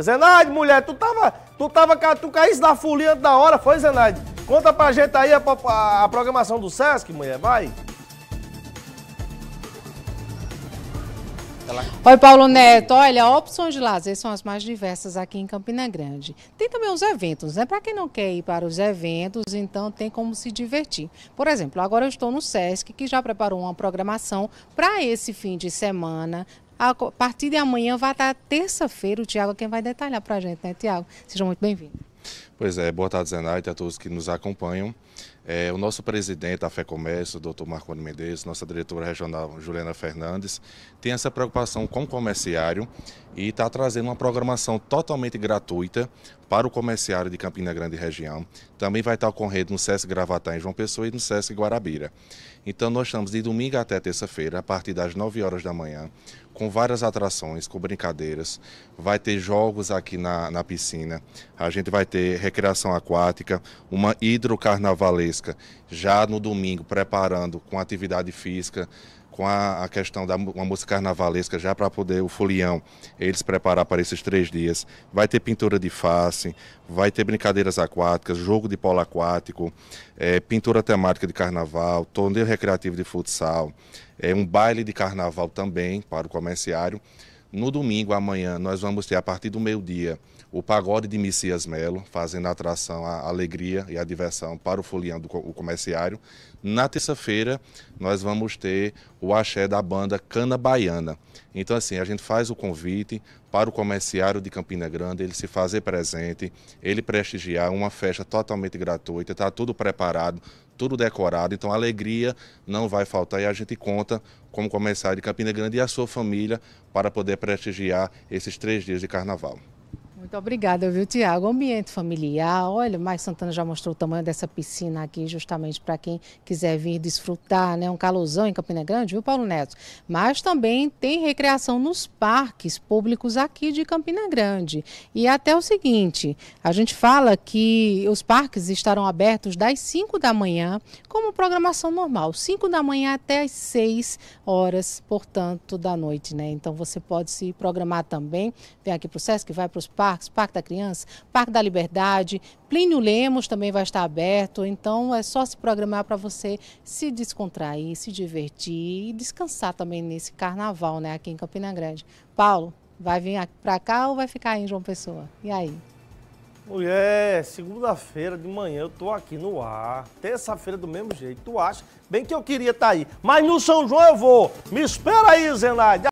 Zenaide, mulher, tu tava, tu tava, tu caísse na folia antes da hora, foi, Zenaide? Conta pra gente aí a, a, a programação do Sesc, mulher, vai. Tá Oi, Paulo Neto. Olha, opções de lazer são as mais diversas aqui em Campina Grande. Tem também os eventos, né? Para quem não quer ir para os eventos, então tem como se divertir. Por exemplo, agora eu estou no SESC, que já preparou uma programação para esse fim de semana a partir de amanhã vai estar terça-feira. O Tiago é quem vai detalhar para a gente, né, Tiago? Seja muito bem-vindo. Pois é, boa tarde, Zenaide a todos que nos acompanham. É, o nosso presidente da Fé Comércio, o doutor Marconi Mendes, nossa diretora regional, Juliana Fernandes, tem essa preocupação com o comerciário e está trazendo uma programação totalmente gratuita para o comerciário de Campina Grande região. Também vai estar ocorrendo no SESC Gravatá em João Pessoa e no SESC Guarabira. Então nós estamos de domingo até terça-feira, a partir das 9 horas da manhã, com várias atrações, com brincadeiras. Vai ter jogos aqui na, na piscina, a gente vai ter recreação aquática, uma hidrocarnavalesca, já no domingo preparando com atividade física, com a, a, questão da uma música carnavalesca, já para poder o folião eles preparar para esses três dias. Vai ter pintura de face, vai ter brincadeiras aquáticas, jogo de polo aquático, é, pintura temática de carnaval, torneio recreativo de futsal, é, um baile de carnaval também para o comerciário. No domingo, amanhã, nós vamos ter, a partir do meio-dia, o pagode de Messias Melo, fazendo a atração, a alegria e a diversão para o folião do o comerciário. Na terça-feira, nós vamos ter o axé da banda Cana Baiana. Então, assim, a gente faz o convite para o comerciário de Campina Grande, ele se fazer presente, ele prestigiar uma festa totalmente gratuita, está tudo preparado, tudo decorado, então alegria não vai faltar e a gente conta como começar de Campina Grande e a sua família para poder prestigiar esses três dias de carnaval. Muito obrigada, viu, Tiago? Ambiente familiar, olha, mais Santana já mostrou o tamanho dessa piscina aqui, justamente para quem quiser vir desfrutar, né? Um calorzão em Campina Grande, viu, Paulo Neto? Mas também tem recreação nos parques públicos aqui de Campina Grande. E até o seguinte, a gente fala que os parques estarão abertos das 5 da manhã, como programação normal, 5 da manhã até as 6 horas, portanto, da noite, né? Então você pode se programar também, vem aqui para o SESC, vai para os parques, parques, Parque da Criança, Parque da Liberdade, Plínio Lemos também vai estar aberto, então é só se programar para você se descontrair, se divertir e descansar também nesse carnaval, né, aqui em Campina Grande. Paulo, vai vir para cá ou vai ficar aí em João Pessoa? E aí? Mulher, segunda-feira de manhã eu tô aqui no ar. Terça-feira do mesmo jeito, tu acha? Bem que eu queria estar tá aí. Mas no São João eu vou. Me espera aí, Zenaide.